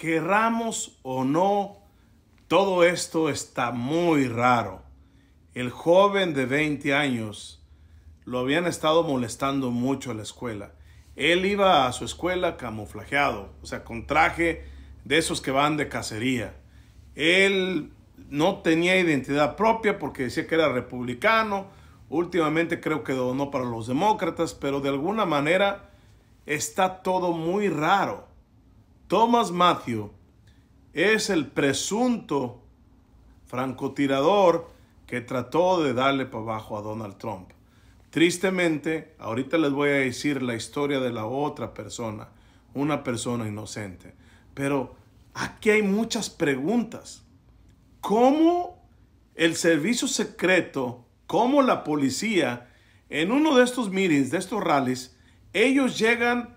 Querramos o no, todo esto está muy raro. El joven de 20 años lo habían estado molestando mucho en la escuela. Él iba a su escuela camuflajeado, o sea, con traje de esos que van de cacería. Él no tenía identidad propia porque decía que era republicano. Últimamente creo que donó para los demócratas, pero de alguna manera está todo muy raro. Thomas Matthew es el presunto francotirador que trató de darle para abajo a Donald Trump. Tristemente, ahorita les voy a decir la historia de la otra persona, una persona inocente. Pero aquí hay muchas preguntas. ¿Cómo el servicio secreto, cómo la policía, en uno de estos meetings, de estos rallies, ellos llegan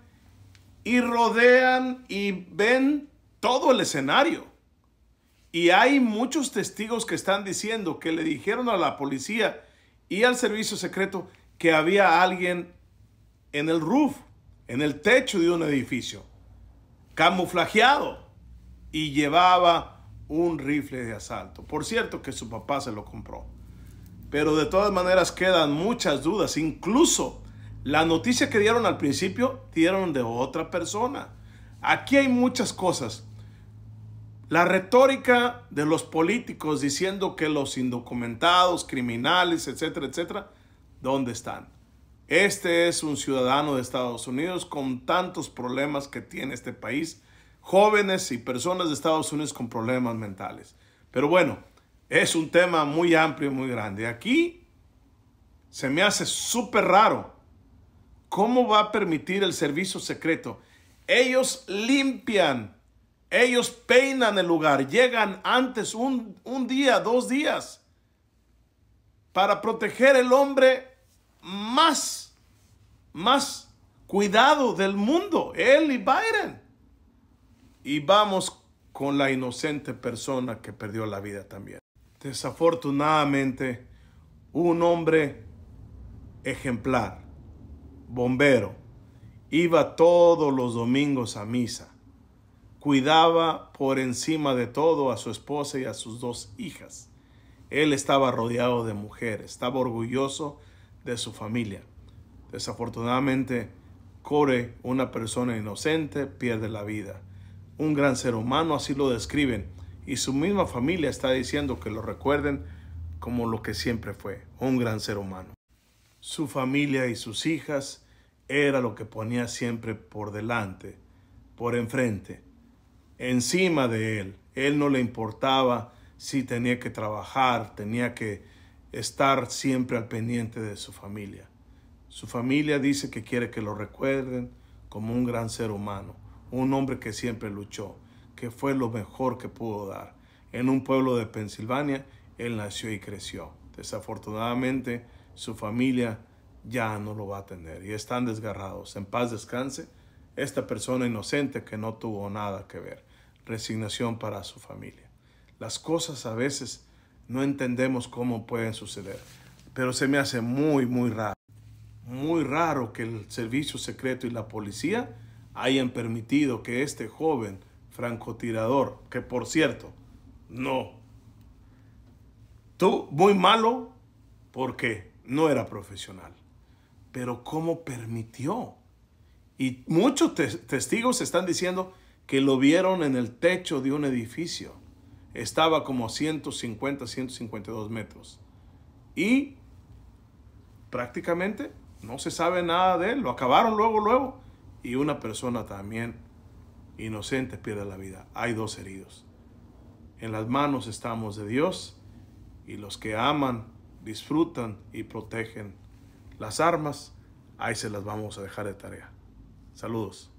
y rodean y ven todo el escenario. Y hay muchos testigos que están diciendo que le dijeron a la policía y al servicio secreto que había alguien en el roof, en el techo de un edificio, camuflajeado y llevaba un rifle de asalto. Por cierto que su papá se lo compró. Pero de todas maneras quedan muchas dudas, incluso la noticia que dieron al principio dieron de otra persona. Aquí hay muchas cosas. La retórica de los políticos diciendo que los indocumentados, criminales, etcétera, etcétera, ¿dónde están? Este es un ciudadano de Estados Unidos con tantos problemas que tiene este país, jóvenes y personas de Estados Unidos con problemas mentales. Pero bueno, es un tema muy amplio muy grande. Aquí se me hace súper raro ¿Cómo va a permitir el servicio secreto? Ellos limpian, ellos peinan el lugar, llegan antes un, día, dos días, para proteger el hombre más, más cuidado del mundo, él y Biden. Y vamos con la inocente persona que perdió la vida también. Desafortunadamente, un hombre ejemplar, bombero, iba todos los domingos a misa, cuidaba por encima de todo a su esposa y a sus dos hijas. Él estaba rodeado de mujeres, estaba orgulloso de su familia. Desafortunadamente, Core, una persona inocente, pierde la vida. Un gran ser humano, así lo describen, y su misma familia está diciendo que lo recuerden como lo que siempre fue, un gran ser humano. Su familia y sus hijas era lo que ponía siempre por delante, por enfrente, encima de él. Él no le importaba si tenía que trabajar, tenía que estar siempre al pendiente de su familia. Su familia dice que quiere que lo recuerden como un gran ser humano, un hombre que siempre luchó, que fue lo mejor que pudo dar. En un pueblo de Pensilvania, él nació y creció. Desafortunadamente, su familia ya no lo va a tener y están desgarrados. En paz descanse esta persona inocente que no tuvo nada que ver. Resignación para su familia. Las cosas a veces no entendemos cómo pueden suceder, pero se me hace muy, muy raro. Muy raro que el servicio secreto y la policía hayan permitido que este joven francotirador, que por cierto, no. Tú, muy malo, porque no era profesional pero ¿cómo permitió? Y muchos testigos están diciendo que lo vieron en el techo de un edificio. Estaba como a 150, 152 metros. Y prácticamente no se sabe nada de él. Lo acabaron luego, luego. Y una persona también inocente pierde la vida. Hay dos heridos. En las manos estamos de Dios y los que aman, disfrutan y protegen las armas, ahí se las vamos a dejar de tarea. Saludos.